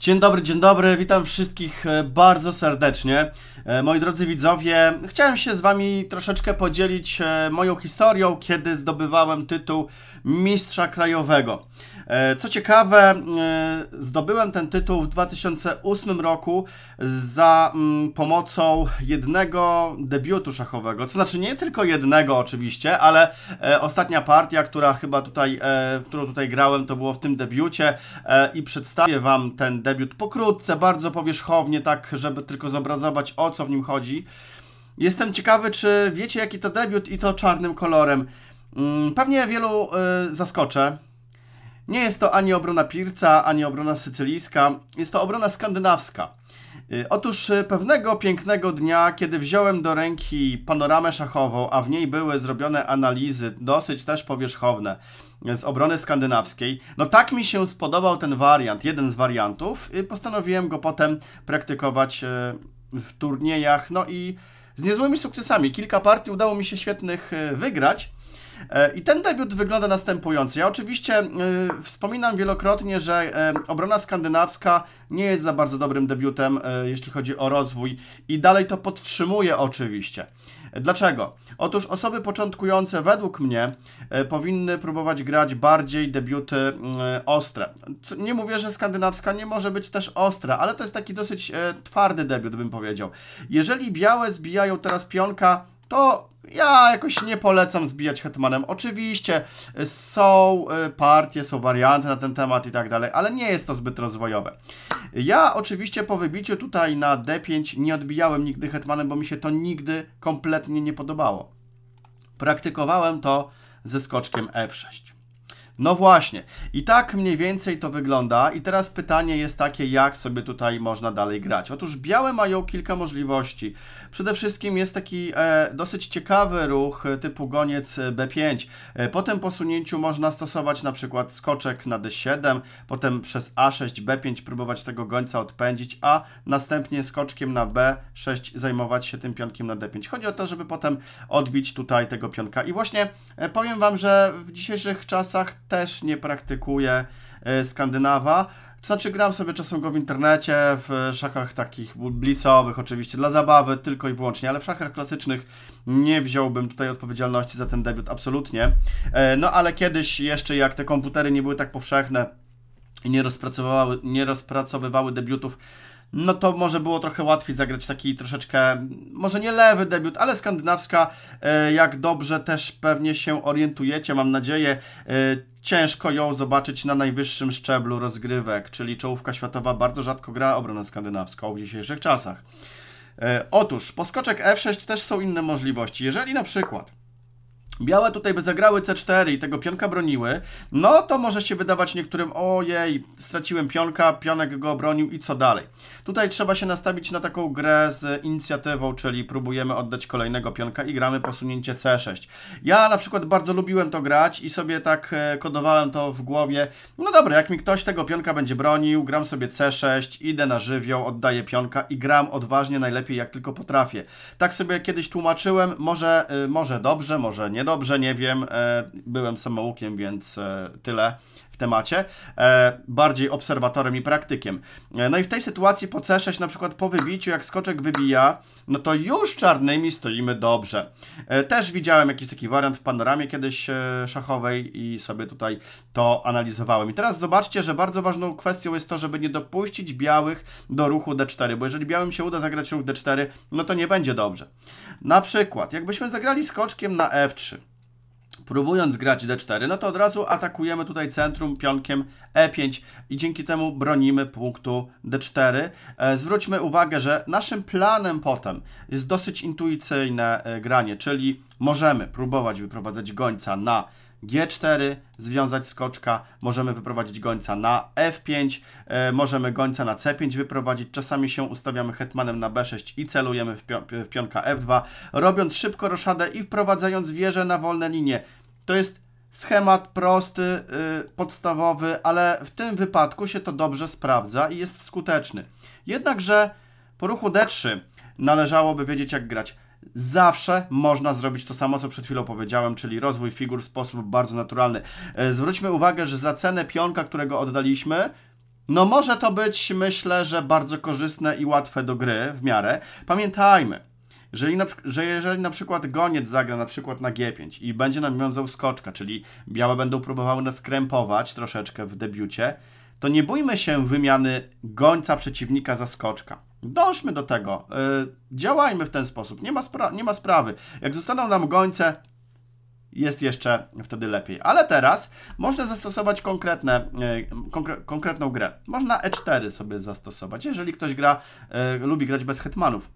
Dzień dobry, dzień dobry, witam wszystkich e, bardzo serdecznie. E, moi drodzy widzowie, chciałem się z Wami troszeczkę podzielić e, moją historią, kiedy zdobywałem tytuł Mistrza Krajowego. Co ciekawe, zdobyłem ten tytuł w 2008 roku za mm, pomocą jednego debiutu szachowego. To znaczy nie tylko jednego oczywiście, ale ostatnia partia, która chyba tutaj, którą tutaj grałem, to było w tym debiucie i przedstawię Wam ten debiut debiut pokrótce, bardzo powierzchownie, tak, żeby tylko zobrazować o co w nim chodzi. Jestem ciekawy, czy wiecie jaki to debiut i to czarnym kolorem. Mm, pewnie wielu y, zaskoczę. Nie jest to ani obrona Pirca, ani obrona sycylijska. Jest to obrona skandynawska. Y, otóż y, pewnego pięknego dnia, kiedy wziąłem do ręki panoramę szachową, a w niej były zrobione analizy, dosyć też powierzchowne, z obrony skandynawskiej, no tak mi się spodobał ten wariant, jeden z wariantów, y, postanowiłem go potem praktykować w turniejach, no i z niezłymi sukcesami. Kilka partii udało mi się świetnych wygrać, E, I ten debiut wygląda następująco. Ja oczywiście e, wspominam wielokrotnie, że e, obrona skandynawska nie jest za bardzo dobrym debiutem, jeśli chodzi o rozwój i dalej to podtrzymuję oczywiście. Dlaczego? Otóż osoby początkujące według mnie powinny próbować grać bardziej debiuty ostre. Nie mówię, że skandynawska nie może być też ostra, ale to jest taki dosyć twardy debiut, bym powiedział. Jeżeli białe zbijają teraz pionka, to ja jakoś nie polecam zbijać Hetmanem. Oczywiście y, są y, partie, są warianty na ten temat i tak dalej, ale nie jest to zbyt rozwojowe. Ja oczywiście po wybiciu tutaj na D5 nie odbijałem nigdy Hetmanem, bo mi się to nigdy kompletnie nie podobało. Praktykowałem to ze skoczkiem F6. No właśnie. I tak mniej więcej to wygląda. I teraz pytanie jest takie, jak sobie tutaj można dalej grać. Otóż białe mają kilka możliwości. Przede wszystkim jest taki e, dosyć ciekawy ruch e, typu goniec e, B5. E, po tym posunięciu można stosować na przykład skoczek na D7, potem przez A6, B5 próbować tego gońca odpędzić, a następnie skoczkiem na B6 zajmować się tym pionkiem na D5. Chodzi o to, żeby potem odbić tutaj tego pionka. I właśnie e, powiem Wam, że w dzisiejszych czasach też nie praktykuję e, Skandynawa. To znaczy gram sobie czasem go w internecie, w szachach takich blicowych oczywiście, dla zabawy tylko i wyłącznie, ale w szachach klasycznych nie wziąłbym tutaj odpowiedzialności za ten debiut, absolutnie. E, no ale kiedyś jeszcze jak te komputery nie były tak powszechne i nie rozpracowywały, nie rozpracowywały debiutów, no to może było trochę łatwiej zagrać taki troszeczkę, może nie lewy debiut, ale skandynawska, e, jak dobrze też pewnie się orientujecie, mam nadzieję, ciężko ją zobaczyć na najwyższym szczeblu rozgrywek, czyli czołówka światowa bardzo rzadko gra obronę skandynawską w dzisiejszych czasach. E, otóż, po skoczek F6 też są inne możliwości. Jeżeli na przykład Białe tutaj by zagrały C4 i tego pionka broniły, no to może się wydawać niektórym, ojej, straciłem pionka, pionek go obronił i co dalej. Tutaj trzeba się nastawić na taką grę z inicjatywą, czyli próbujemy oddać kolejnego pionka i gramy posunięcie C6. Ja na przykład bardzo lubiłem to grać i sobie tak e, kodowałem to w głowie, no dobra, jak mi ktoś tego pionka będzie bronił, gram sobie C6, idę na żywioł, oddaję pionka i gram odważnie najlepiej jak tylko potrafię. Tak sobie kiedyś tłumaczyłem, może, e, może dobrze, może nie dobrze dobrze, nie wiem. E, byłem samoukiem, więc e, tyle temacie, e, bardziej obserwatorem i praktykiem. E, no i w tej sytuacji po C6 na przykład po wybiciu, jak skoczek wybija, no to już czarnymi stoimy dobrze. E, też widziałem jakiś taki wariant w panoramie kiedyś szachowej i sobie tutaj to analizowałem. I teraz zobaczcie, że bardzo ważną kwestią jest to, żeby nie dopuścić białych do ruchu D4, bo jeżeli białym się uda zagrać ruch D4, no to nie będzie dobrze. Na przykład, jakbyśmy zagrali skoczkiem na F3, próbując grać d4, no to od razu atakujemy tutaj centrum pionkiem e5 i dzięki temu bronimy punktu d4. E, zwróćmy uwagę, że naszym planem potem jest dosyć intuicyjne e, granie, czyli możemy próbować wyprowadzać gońca na G4, związać skoczka, możemy wyprowadzić gońca na F5, e, możemy gońca na C5 wyprowadzić, czasami się ustawiamy hetmanem na B6 i celujemy w, w pionka F2, robiąc szybko roszadę i wprowadzając wieżę na wolne linie. To jest schemat prosty, yy, podstawowy, ale w tym wypadku się to dobrze sprawdza i jest skuteczny. Jednakże po ruchu D3 należałoby wiedzieć jak grać. Zawsze można zrobić to samo, co przed chwilą powiedziałem, czyli rozwój figur w sposób bardzo naturalny. E, zwróćmy uwagę, że za cenę pionka, którego oddaliśmy, no może to być, myślę, że bardzo korzystne i łatwe do gry w miarę. Pamiętajmy, jeżeli na, że jeżeli na przykład goniec zagra na przykład na G5 i będzie nam wiązał skoczka, czyli białe będą próbowały nas krępować troszeczkę w debiucie, to nie bójmy się wymiany gońca przeciwnika za skoczka. Dążmy do tego. Yy, działajmy w ten sposób. Nie ma, nie ma sprawy. Jak zostaną nam gońce, jest jeszcze wtedy lepiej. Ale teraz można zastosować konkretne, y, konkre konkretną grę. Można E4 sobie zastosować. Jeżeli ktoś gra, y, lubi grać bez hetmanów,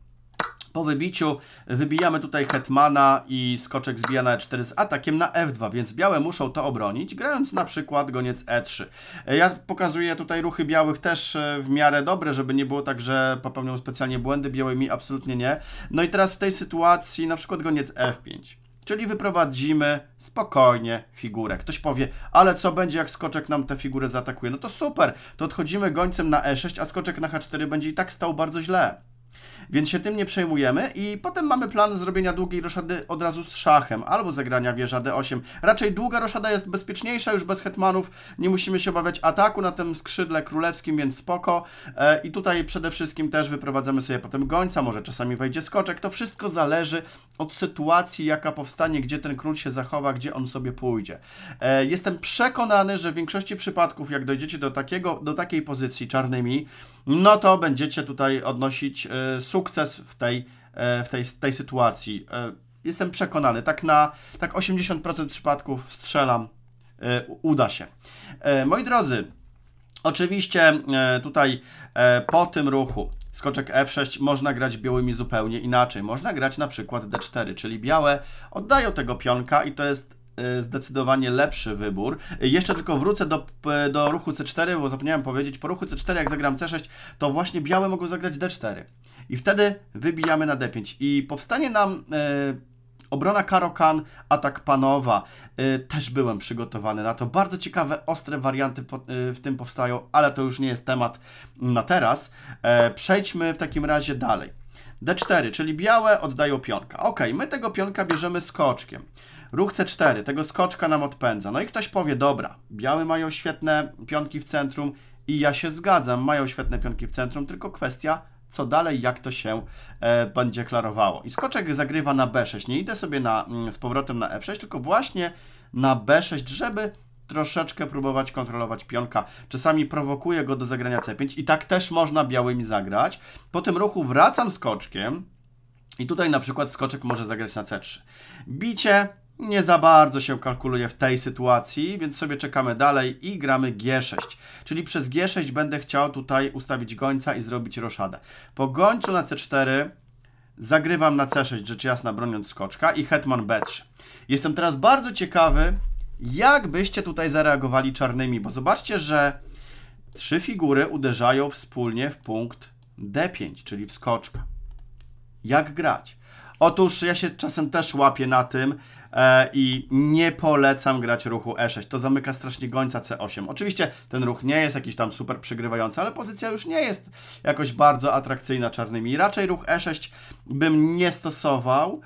po wybiciu wybijamy tutaj hetmana i skoczek zbija na e4 z atakiem na f2, więc białe muszą to obronić, grając na przykład goniec e3. E, ja pokazuję tutaj ruchy białych też e, w miarę dobre, żeby nie było tak, że popełnią specjalnie błędy, białymi absolutnie nie. No i teraz w tej sytuacji na przykład goniec f5. Czyli wyprowadzimy spokojnie figurę. Ktoś powie, ale co będzie jak skoczek nam tę figurę zaatakuje? No to super, to odchodzimy gońcem na e6, a skoczek na h4 będzie i tak stał bardzo źle. Więc się tym nie przejmujemy i potem mamy plan zrobienia długiej roszady od razu z szachem albo zagrania wieża d8. Raczej długa roszada jest bezpieczniejsza, już bez hetmanów nie musimy się obawiać ataku na tym skrzydle królewskim, więc spoko. E, I tutaj przede wszystkim też wyprowadzamy sobie potem gońca, może czasami wejdzie skoczek. To wszystko zależy od sytuacji, jaka powstanie, gdzie ten król się zachowa, gdzie on sobie pójdzie. E, jestem przekonany, że w większości przypadków, jak dojdziecie do, takiego, do takiej pozycji czarnymi, no to będziecie tutaj odnosić e, sukces w tej, e, w tej, tej sytuacji. E, jestem przekonany, tak na tak 80% przypadków strzelam, e, uda się. Moi drodzy, oczywiście tutaj po tym ruchu skoczek f6 można grać białymi zupełnie inaczej. Można grać na przykład d4, czyli białe oddają tego pionka i to jest zdecydowanie lepszy wybór. Jeszcze tylko wrócę do, do ruchu C4, bo zapomniałem powiedzieć, po ruchu C4 jak zagram C6, to właśnie białe mogą zagrać D4 i wtedy wybijamy na d5 i powstanie nam e, obrona karokan, atak panowa. E, też byłem przygotowany na to. Bardzo ciekawe, ostre warianty e, w tym powstają, ale to już nie jest temat na teraz. Przejdźmy w takim razie dalej. D4, czyli białe oddają pionka. Ok, my tego pionka bierzemy skoczkiem. Ruch C4, tego skoczka nam odpędza. No i ktoś powie, dobra, białe mają świetne pionki w centrum i ja się zgadzam, mają świetne pionki w centrum, tylko kwestia co dalej, jak to się e, będzie klarowało. I skoczek zagrywa na B6. Nie idę sobie na, mm, z powrotem na F6, e tylko właśnie na B6, żeby troszeczkę próbować kontrolować pionka. Czasami prowokuje go do zagrania C5 i tak też można białymi zagrać. Po tym ruchu wracam skoczkiem i tutaj na przykład skoczek może zagrać na C3. Bicie, nie za bardzo się kalkuluje w tej sytuacji, więc sobie czekamy dalej i gramy G6. Czyli przez G6 będę chciał tutaj ustawić gońca i zrobić roszadę. Po gońcu na C4 zagrywam na C6, rzecz jasna broniąc skoczka i hetman B3. Jestem teraz bardzo ciekawy, jak byście tutaj zareagowali czarnymi, bo zobaczcie, że trzy figury uderzają wspólnie w punkt D5, czyli w skoczka. Jak grać? Otóż ja się czasem też łapię na tym, E, i nie polecam grać ruchu E6. To zamyka strasznie gońca C8. Oczywiście ten ruch nie jest jakiś tam super przygrywający, ale pozycja już nie jest jakoś bardzo atrakcyjna czarnymi. Raczej ruch E6 bym nie stosował.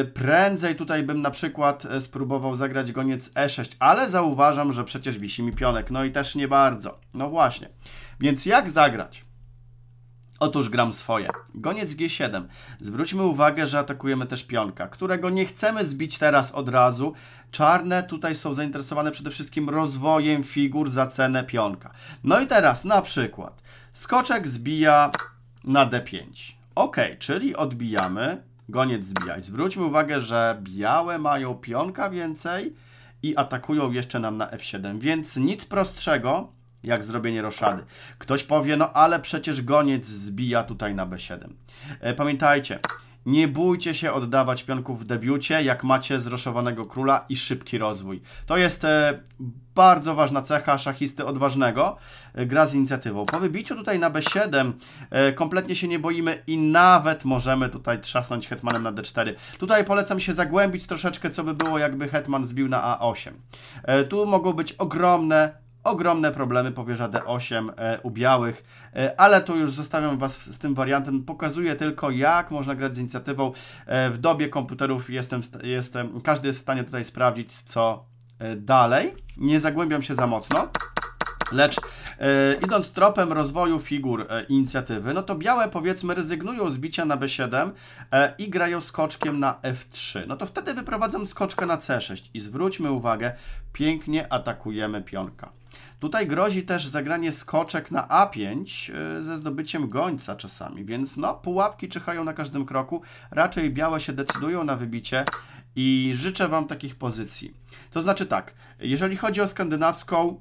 E, prędzej tutaj bym na przykład e, spróbował zagrać goniec E6, ale zauważam, że przecież wisi mi pionek. No i też nie bardzo. No właśnie. Więc jak zagrać? Otóż gram swoje. Goniec G7. Zwróćmy uwagę, że atakujemy też pionka, którego nie chcemy zbić teraz od razu. Czarne tutaj są zainteresowane przede wszystkim rozwojem figur za cenę pionka. No i teraz na przykład skoczek zbija na D5. Ok, czyli odbijamy, goniec zbija. Zwróćmy uwagę, że białe mają pionka więcej i atakują jeszcze nam na F7, więc nic prostszego jak zrobienie roszady. Ktoś powie, no ale przecież goniec zbija tutaj na B7. E, pamiętajcie, nie bójcie się oddawać pionków w debiucie, jak macie zroszowanego króla i szybki rozwój. To jest e, bardzo ważna cecha szachisty odważnego. E, gra z inicjatywą. Po wybiciu tutaj na B7 kompletnie się nie boimy i nawet możemy tutaj trzasnąć hetmanem na D4. Tutaj polecam się zagłębić troszeczkę, co by było, jakby hetman zbił na A8. Tu mogą być ogromne ogromne problemy powierza D8 e, u białych, e, ale to już zostawiam Was z tym wariantem. Pokazuję tylko, jak można grać z inicjatywą. E, w dobie komputerów jestem, jestem każdy jest w stanie tutaj sprawdzić, co dalej. Nie zagłębiam się za mocno. Lecz e, idąc tropem rozwoju figur e, inicjatywy, no to białe powiedzmy rezygnują z bicia na B7 e, i grają skoczkiem na F3. No to wtedy wyprowadzam skoczkę na C6 i zwróćmy uwagę, pięknie atakujemy pionka. Tutaj grozi też zagranie skoczek na A5 e, ze zdobyciem gońca czasami, więc no pułapki czyhają na każdym kroku, raczej białe się decydują na wybicie i życzę Wam takich pozycji. To znaczy tak, jeżeli chodzi o skandynawską,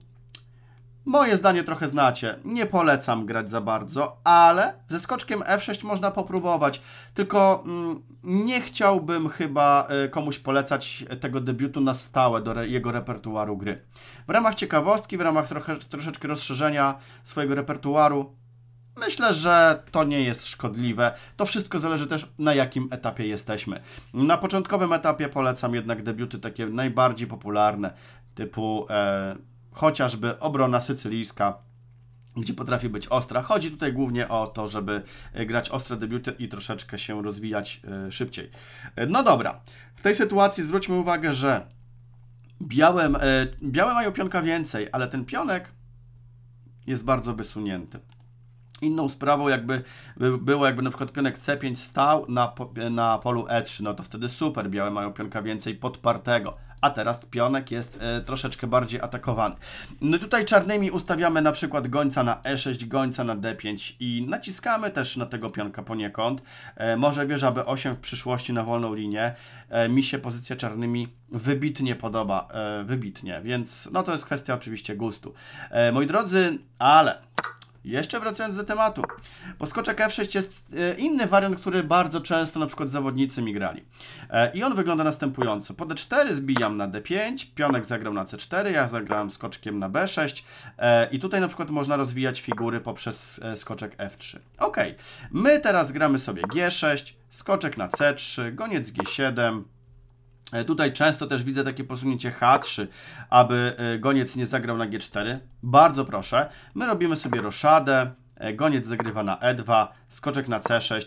Moje zdanie trochę znacie. Nie polecam grać za bardzo, ale ze skoczkiem F6 można popróbować. Tylko mm, nie chciałbym chyba y, komuś polecać tego debiutu na stałe do re jego repertuaru gry. W ramach ciekawostki, w ramach trochę, troszeczkę rozszerzenia swojego repertuaru, Myślę, że to nie jest szkodliwe. To wszystko zależy też na jakim etapie jesteśmy. Na początkowym etapie polecam jednak debiuty takie najbardziej popularne, typu e, chociażby obrona sycylijska gdzie potrafi być ostra. Chodzi tutaj głównie o to, żeby e, grać ostre debiuty i troszeczkę się rozwijać e, szybciej. E, no dobra, w tej sytuacji zwróćmy uwagę, że białe, białe mają pionka więcej, ale ten pionek jest bardzo wysunięty. Inną sprawą jakby było, jakby na przykład pionek C5 stał na, na polu E3, no to wtedy super, białe mają pionka więcej podpartego a teraz pionek jest y, troszeczkę bardziej atakowany. No tutaj czarnymi ustawiamy na przykład gońca na e6, gońca na d5 i naciskamy też na tego pionka poniekąd. E, może wieża b8 w przyszłości na wolną linię. E, mi się pozycja czarnymi wybitnie podoba, e, wybitnie, więc no to jest kwestia oczywiście gustu. E, moi drodzy, ale jeszcze wracając do tematu. Poskoczek F6 jest e, inny wariant, który bardzo często na przykład zawodnicy mi grali. E, I on wygląda następująco. Po D4 e zbijam na D5, pionek zagrał na C4, ja zagrałem skoczkiem na B6 i tutaj na przykład można rozwijać figury poprzez skoczek F3. Ok, my teraz gramy sobie G6, skoczek na C3, goniec G7, E, tutaj często też widzę takie posunięcie H3, aby e, goniec nie zagrał na G4. Bardzo proszę. My robimy sobie roszadę. E, goniec zagrywa na E2, skoczek na C6.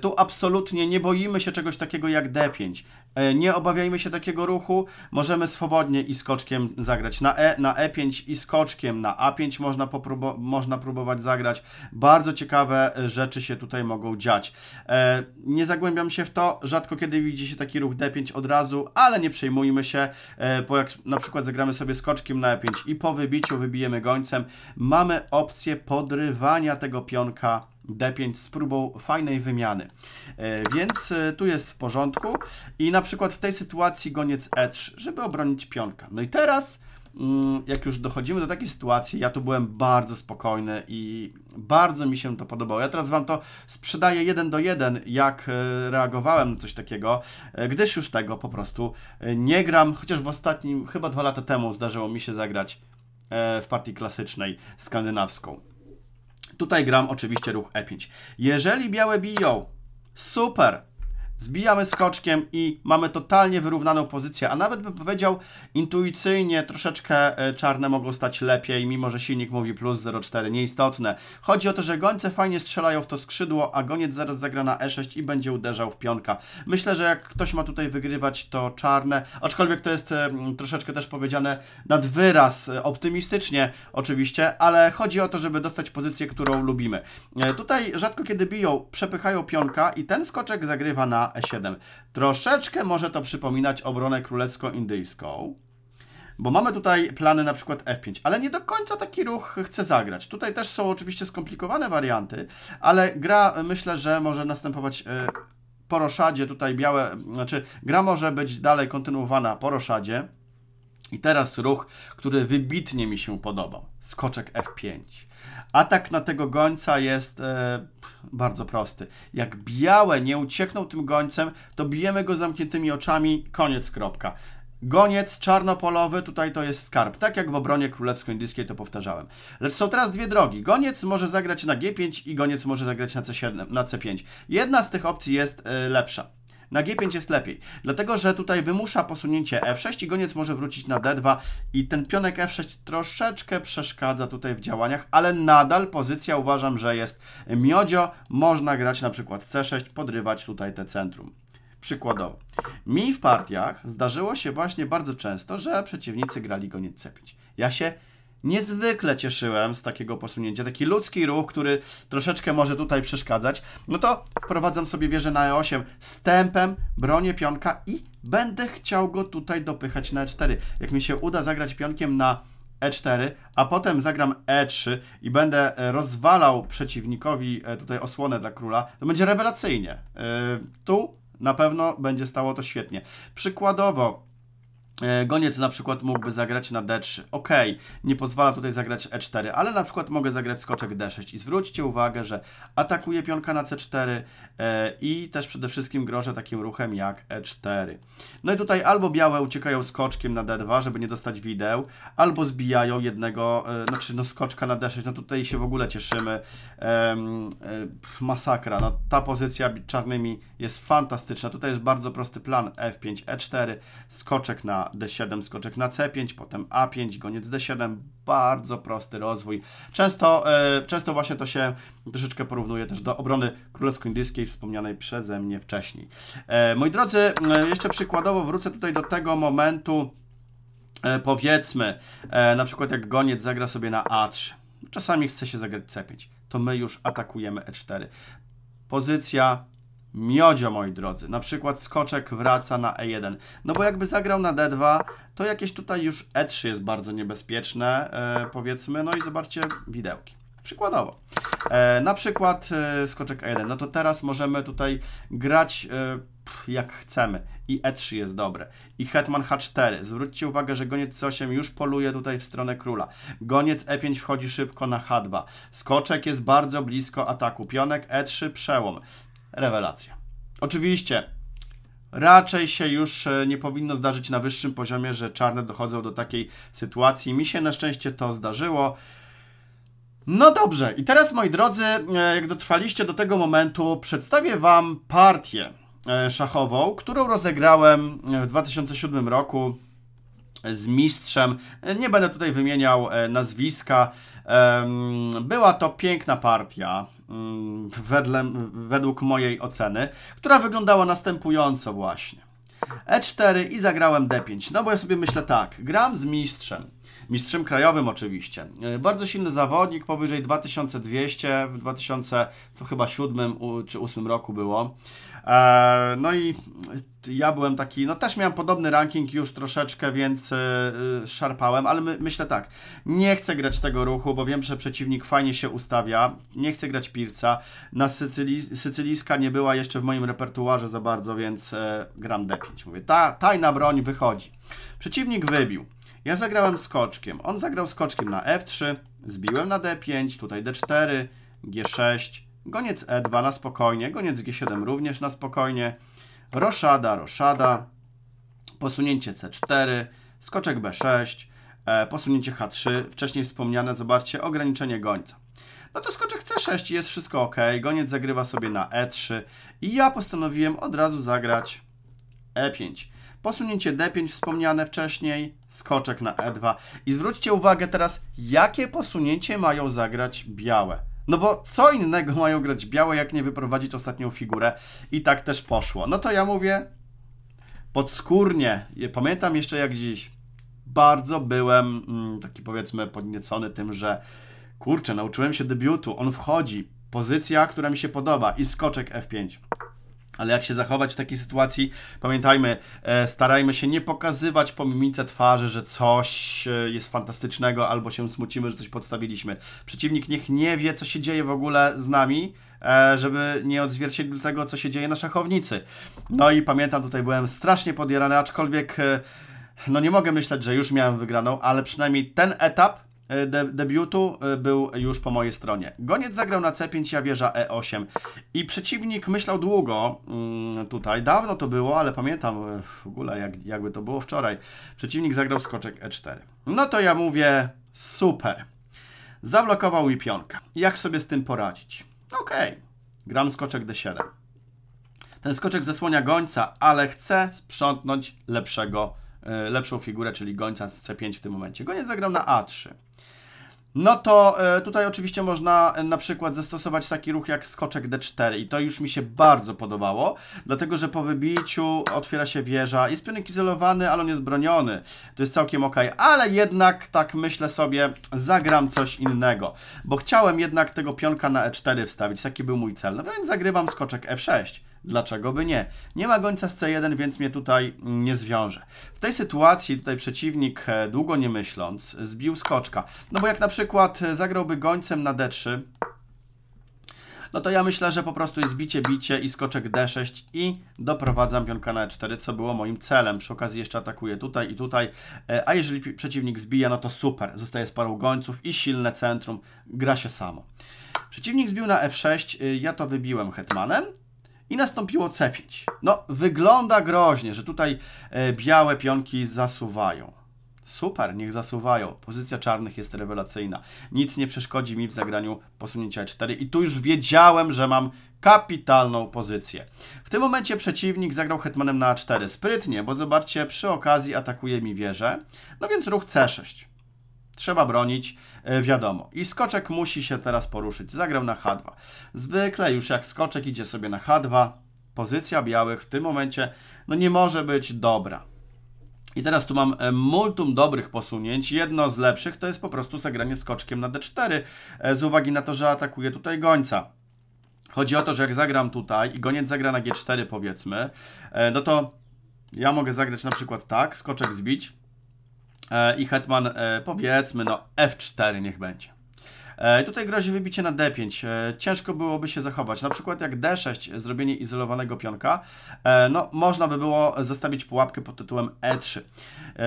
Tu absolutnie nie boimy się czegoś takiego jak D5. E, nie obawiajmy się takiego ruchu. Możemy swobodnie i skoczkiem zagrać na E, na E5 i skoczkiem na A5 można, można próbować zagrać. Bardzo ciekawe rzeczy się tutaj mogą dziać. E, nie zagłębiam się w to. Rzadko kiedy widzi się taki ruch D5 od razu, ale nie przejmujmy się, e, bo jak na przykład zagramy sobie skoczkiem na E5 i po wybiciu wybijemy gońcem, mamy opcję podrywania tego pionka D5 z próbą fajnej wymiany. E, więc e, tu jest w porządku i na przykład w tej sytuacji goniec E3, żeby obronić pionka. No i teraz mm, jak już dochodzimy do takiej sytuacji, ja tu byłem bardzo spokojny i bardzo mi się to podobało. Ja teraz Wam to sprzedaję jeden do jeden, jak e, reagowałem na coś takiego, gdyż już tego po prostu nie gram, chociaż w ostatnim, chyba dwa lata temu zdarzyło mi się zagrać w partii klasycznej skandynawską. Tutaj gram oczywiście ruch E5. Jeżeli białe biją, super zbijamy skoczkiem i mamy totalnie wyrównaną pozycję, a nawet bym powiedział intuicyjnie troszeczkę e, czarne mogą stać lepiej, mimo że silnik mówi plus 0,4, nieistotne. Chodzi o to, że gońce fajnie strzelają w to skrzydło, a goniec zaraz zagra na E6 i będzie uderzał w pionka. Myślę, że jak ktoś ma tutaj wygrywać, to czarne, aczkolwiek to jest e, troszeczkę też powiedziane nad wyraz, e, optymistycznie oczywiście, ale chodzi o to, żeby dostać pozycję, którą lubimy. Tutaj rzadko kiedy biją, przepychają pionka i ten skoczek zagrywa na e7. Troszeczkę może to przypominać obronę królewsko-indyjską, bo mamy tutaj plany na przykład f5, ale nie do końca taki ruch chce zagrać. Tutaj też są oczywiście skomplikowane warianty, ale gra e, myślę, że może następować e, po roszadzie, tutaj białe, e, znaczy gra może być dalej kontynuowana po roszadzie. I teraz ruch, który wybitnie mi się podobał. Skoczek f5. Atak na tego gońca jest e, bardzo prosty. Jak białe nie uciekną tym gońcem, to bijemy go zamkniętymi oczami, koniec, kropka. Goniec czarnopolowy, tutaj to jest skarb. Tak jak w obronie królewsko-indyjskiej to powtarzałem. Lecz są teraz dwie drogi. Goniec może zagrać na G5 i goniec może zagrać na C7, na C5. Jedna z tych opcji jest e, lepsza. Na G5 jest lepiej, dlatego że tutaj wymusza posunięcie F6 i goniec może wrócić na D2 i ten pionek F6 troszeczkę przeszkadza tutaj w działaniach, ale nadal pozycja uważam, że jest miodzio. Można grać na przykład C6, podrywać tutaj te centrum. Przykładowo, mi w partiach zdarzyło się właśnie bardzo często, że przeciwnicy grali goniec C5. Ja się niezwykle cieszyłem z takiego posunięcia. Taki ludzki ruch, który troszeczkę może tutaj przeszkadzać. No to wprowadzam sobie wieżę na E8 z tempem, bronię pionka i będę chciał go tutaj dopychać na E4. Jak mi się uda zagrać pionkiem na E4, a potem zagram E3 i będę e, rozwalał przeciwnikowi e, tutaj osłonę dla króla, to będzie rewelacyjnie. E, tu na pewno będzie stało to świetnie. Przykładowo, E, Goniec na przykład mógłby zagrać na D3. Ok, nie pozwala tutaj zagrać E4, ale na przykład mogę zagrać skoczek D6. I zwróćcie uwagę, że atakuje pionka na C4 e, i też przede wszystkim grożę takim ruchem jak E4. No i tutaj albo białe uciekają skoczkiem na D2, żeby nie dostać wideł, albo zbijają jednego, e, znaczy no skoczka na D6. No tutaj się w ogóle cieszymy. Masakra. No ta pozycja czarnymi jest fantastyczna. Tutaj jest bardzo prosty plan F5, E4, skoczek na D7, skoczek na C5, potem A5, goniec D7. Bardzo prosty rozwój. Często, yy, często właśnie to się troszeczkę porównuje też do obrony królewsko-indyjskiej wspomnianej przeze mnie wcześniej. Yy, moi drodzy, yy, jeszcze przykładowo wrócę tutaj do tego momentu, powiedzmy, na przykład jak goniec zagra sobie na A3. Czasami chce się zagrać C5. To my już atakujemy E4. Pozycja miodzio, moi drodzy. Na przykład skoczek wraca na E1. No bo jakby zagrał na D2, to jakieś tutaj już E3 jest bardzo niebezpieczne, e, powiedzmy. No i zobaczcie widełki. Przykładowo. E, na przykład e, skoczek E1. No to teraz możemy tutaj grać e, jak chcemy. I E3 jest dobre. I hetman H4. Zwróćcie uwagę, że goniec C8 już poluje tutaj w stronę króla. Goniec E5 wchodzi szybko na H2. Skoczek jest bardzo blisko ataku. Pionek E3 przełom rewelacja. Oczywiście raczej się już e, nie powinno zdarzyć na wyższym poziomie, że czarne dochodzą do takiej sytuacji. Mi się na szczęście to zdarzyło. No dobrze, i teraz moi drodzy, e, jak dotrwaliście do tego momentu, przedstawię Wam partię e, szachową, którą rozegrałem w 2007 roku z mistrzem. Nie będę tutaj wymieniał e, nazwiska. Była to piękna partia, mm, wedle, według mojej oceny, która wyglądała następująco właśnie. E4 i zagrałem D5. No bo ja sobie myślę tak, gram z mistrzem. Mistrzem krajowym oczywiście. E, bardzo silny zawodnik, powyżej 2200, w 2000, to chyba czy 2008 roku było. E, no i ja byłem taki, no też miałem podobny ranking już troszeczkę, więc e, e, szarpałem, ale my, myślę tak, nie chcę grać tego ruchu, bo wiem, że przeciwnik fajnie się ustawia, nie chcę grać Pirca, na Sycyli Sycylijska nie była jeszcze w moim repertuarze za bardzo, więc gram D5. Mówię, ta tajna broń wychodzi. Przeciwnik wybił. Ja zagrałem skoczkiem. On zagrał skoczkiem na F3, zbiłem na D5, tutaj D4, G6, Goniec E2 na spokojnie, goniec G7 również na spokojnie. Roszada, roszada. Posunięcie C4, skoczek B6, e, posunięcie H3, wcześniej wspomniane, zobaczcie, ograniczenie gońca. No to skoczek C6 jest wszystko ok, goniec zagrywa sobie na E3 i ja postanowiłem od razu zagrać E5. Posunięcie D5 wspomniane wcześniej, skoczek na E2. I zwróćcie uwagę teraz, jakie posunięcie mają zagrać białe. No bo co innego mają grać białe, jak nie wyprowadzić ostatnią figurę. I tak też poszło. No to ja mówię podskórnie. Pamiętam jeszcze jak dziś. Bardzo byłem mm, taki powiedzmy podniecony tym, że kurczę, nauczyłem się debiutu, on wchodzi, pozycja, która mi się podoba i skoczek F5. Ale jak się zachować w takiej sytuacji? Pamiętajmy, e, starajmy się nie pokazywać po mimice twarzy, że coś e, jest fantastycznego albo się smucimy, że coś podstawiliśmy. Przeciwnik niech nie wie, co się dzieje w ogóle z nami, e, żeby nie odzwierciedlił tego, co się dzieje na szachownicy. No i pamiętam, tutaj byłem strasznie podjarany, aczkolwiek no nie mogę myśleć, że już miałem wygraną, ale przynajmniej ten etap E, de debiutu e, był już po mojej stronie. Goniec zagrał na C5, ja wieża E8. I przeciwnik myślał długo mm, tutaj, dawno to było, ale pamiętam e, w ogóle jak, jakby to było wczoraj. Przeciwnik zagrał skoczek E4. No to ja mówię, super. Zablokował mi pionka. Jak sobie z tym poradzić? Okej, okay. gram skoczek D7. Ten skoczek zasłania gońca, ale chcę sprzątnąć lepszego, lepszą figurę, czyli gońca z C5 w tym momencie. Goniec zagrał na A3. No to e, tutaj oczywiście można e, na przykład zastosować taki ruch jak skoczek d4 i to już mi się bardzo podobało, dlatego że po wybiciu otwiera się wieża, jest pionek izolowany, ale on jest broniony, to jest całkiem ok, ale jednak tak myślę sobie, zagram coś innego, bo chciałem jednak tego pionka na e4 wstawić, taki był mój cel, no więc zagrywam skoczek f6. Dlaczego by nie? Nie ma gońca z C1, więc mnie tutaj nie zwiąże. W tej sytuacji tutaj przeciwnik, e, długo nie myśląc, zbił skoczka. No bo jak na przykład e, zagrałby gońcem na D3, no to ja myślę, że po prostu jest bicie, bicie i skoczek D6 i doprowadzam pionka na E4, co było moim celem. Przy okazji jeszcze atakuję tutaj i tutaj, e, a jeżeli przeciwnik zbija, no to super. Zostaje z parą gońców i silne centrum. Gra się samo. Przeciwnik zbił na F6, ja to wybiłem hetmanem i nastąpiło C5. No, wygląda groźnie, że tutaj e, białe pionki zasuwają. Super, niech zasuwają. Pozycja czarnych jest rewelacyjna. Nic nie przeszkodzi mi w zagraniu posunięcia 4 e i tu już wiedziałem, że mam kapitalną pozycję. W tym momencie przeciwnik zagrał hetmanem na A4. E Sprytnie, bo zobaczcie, przy okazji atakuje mi wieżę. No więc ruch C6. Trzeba bronić. E, wiadomo. I skoczek musi się teraz poruszyć. Zagrał na H2. Zwykle już jak skoczek idzie sobie na H2, pozycja białych w tym momencie no nie może być dobra. I teraz tu mam e, multum dobrych posunięć. Jedno z lepszych to jest po prostu zagranie skoczkiem na D4 e, z uwagi na to, że atakuje tutaj gońca. Chodzi o to, że jak zagram tutaj i goniec zagra na G4 powiedzmy, no to ja mogę zagrać na przykład tak, skoczek zbić, E, i hetman, e, powiedzmy, no f4 niech będzie. E, tutaj grozi wybicie na d5. Ciężko byłoby się zachować. Na przykład jak d6, zrobienie izolowanego pionka, no można by było zastawić pułapkę pod tytułem e3.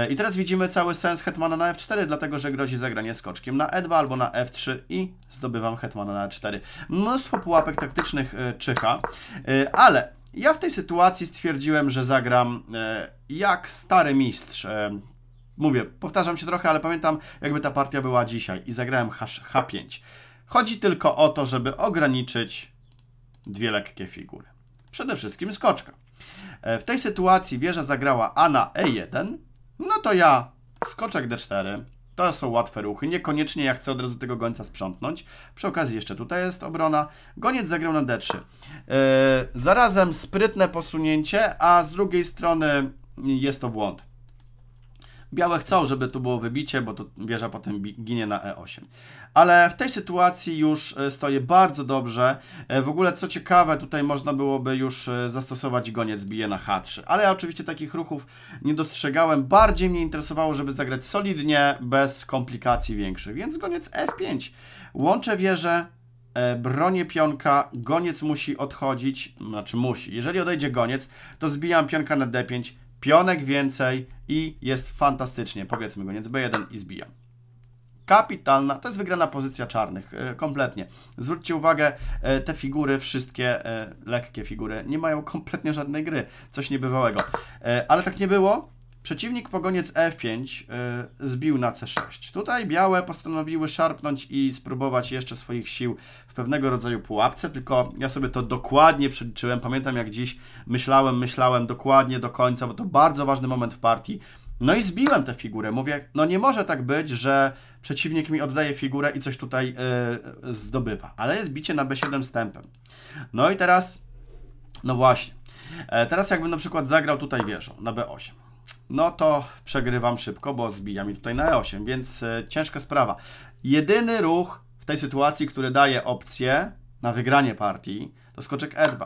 I teraz widzimy cały sens hetmana na f4, dlatego że grozi zagranie skoczkiem na e2 albo na f3 i zdobywam hetmana na e4. Mnóstwo pułapek taktycznych czyha, ale ja w tej sytuacji stwierdziłem, że zagram jak stary mistrz, Mówię, powtarzam się trochę, ale pamiętam, jakby ta partia była dzisiaj i zagrałem H5. Chodzi tylko o to, żeby ograniczyć dwie lekkie figury. Przede wszystkim skoczka. E, w tej sytuacji wieża zagrała A na E1, no to ja skoczek D4, to są łatwe ruchy, niekoniecznie ja chcę od razu tego gońca sprzątnąć. Przy okazji jeszcze tutaj jest obrona. Goniec zagrał na D3. Yy, e, zarazem sprytne posunięcie, a z drugiej strony jest to błąd. Białe chcą, żeby tu było wybicie, bo to wieża potem ginie na E8. Ale w tej sytuacji już e, stoję bardzo dobrze. E, w ogóle co ciekawe, tutaj można byłoby już e, zastosować goniec bije na H3. Ale ja oczywiście takich ruchów nie dostrzegałem. Bardziej mnie interesowało, żeby zagrać solidnie, bez komplikacji większych. Więc goniec F5. Łączę wieżę, bronię pionka, goniec musi odchodzić, znaczy musi. Jeżeli odejdzie goniec, to zbijam pionka na D5, pionek więcej i jest fantastycznie. Powiedzmy więc B1 i zbijam kapitalna, to jest wygrana pozycja czarnych, e, kompletnie. Zwróćcie uwagę, e, te figury, wszystkie e, lekkie figury, nie mają kompletnie żadnej gry, coś niebywałego. Ale tak nie było, Przeciwnik pogoniec F5 y, zbił na C6. Tutaj białe postanowiły szarpnąć i spróbować jeszcze swoich sił w pewnego rodzaju pułapce, tylko ja sobie to dokładnie przeliczyłem. Pamiętam jak dziś myślałem, myślałem dokładnie do końca, bo to bardzo ważny moment w partii. No i zbiłem tę figurę. Mówię, no nie może tak być, że przeciwnik mi oddaje figurę i coś tutaj y, zdobywa. Ale jest bicie na B7 stępem. No i teraz, no właśnie. E, teraz jakbym na przykład zagrał tutaj wieżą na B8 no to przegrywam szybko, bo zbija mi tutaj na E8, więc e, ciężka sprawa. Jedyny ruch w tej sytuacji, który daje opcję na wygranie partii, to skoczek E2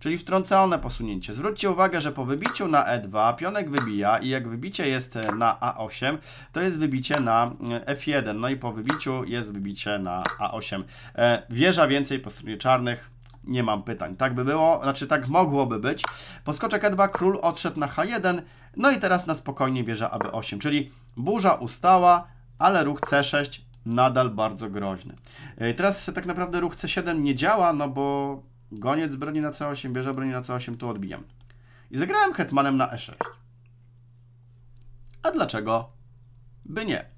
czyli wtrącone posunięcie. Zwróćcie uwagę, że po wybiciu na E2 pionek wybija i jak wybicie jest e, na A8, to jest wybicie na e, F1, no i po wybiciu jest wybicie na A8. Wieża więcej po stronie czarnych nie mam pytań. Tak by było, znaczy tak mogłoby być. Poskoczek E2, król odszedł na H1, no i teraz na spokojnie bierze AB8, czyli burza ustała, ale ruch C6 nadal bardzo groźny. E, teraz tak naprawdę ruch C7 nie działa, no bo goniec broni na C8, bierze broni na C8, tu odbijam. I zagrałem hetmanem na E6. A dlaczego by nie?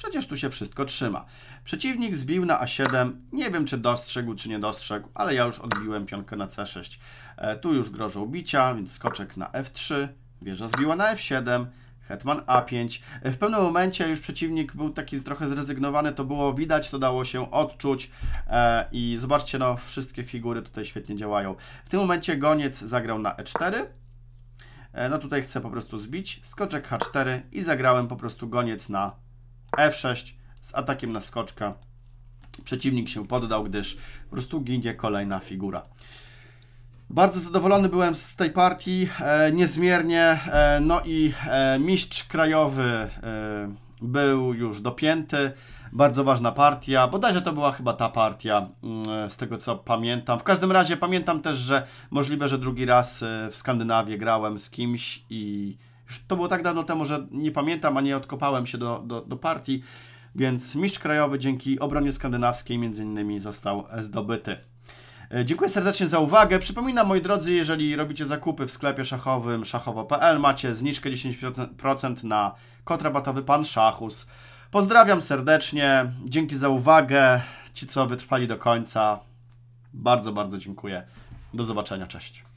Przecież tu się wszystko trzyma. Przeciwnik zbił na A7. Nie wiem, czy dostrzegł, czy nie dostrzegł, ale ja już odbiłem pionkę na C6. E, tu już grożą bicia, więc skoczek na F3. Wieża zbiła na F7. Hetman A5. E, w pewnym momencie już przeciwnik był taki trochę zrezygnowany, to było widać, to dało się odczuć e, i zobaczcie, no wszystkie figury tutaj świetnie działają. W tym momencie goniec zagrał na E4, e, no tutaj chcę po prostu zbić, skoczek H4 i zagrałem po prostu goniec na F6 z atakiem na skoczka. Przeciwnik się poddał, gdyż po prostu ginie kolejna figura. Bardzo zadowolony byłem z tej partii, e, niezmiernie. E, no i e, mistrz krajowy e, był już dopięty. Bardzo ważna partia, bodajże to była chyba ta partia, mm, z tego co pamiętam. W każdym razie pamiętam też, że możliwe, że drugi raz e, w Skandynawii grałem z kimś i już to było tak dawno temu, że nie pamiętam, a nie odkopałem się do, do, do partii, więc mistrz krajowy dzięki obronie skandynawskiej między innymi został zdobyty. E, dziękuję serdecznie za uwagę. Przypominam, moi drodzy, jeżeli robicie zakupy w sklepie szachowym szachowo.pl, macie zniżkę 10% na kod rabatowy Pan Szachus. Pozdrawiam serdecznie, dzięki za uwagę. Ci, co wytrwali do końca, bardzo, bardzo dziękuję. Do zobaczenia, cześć.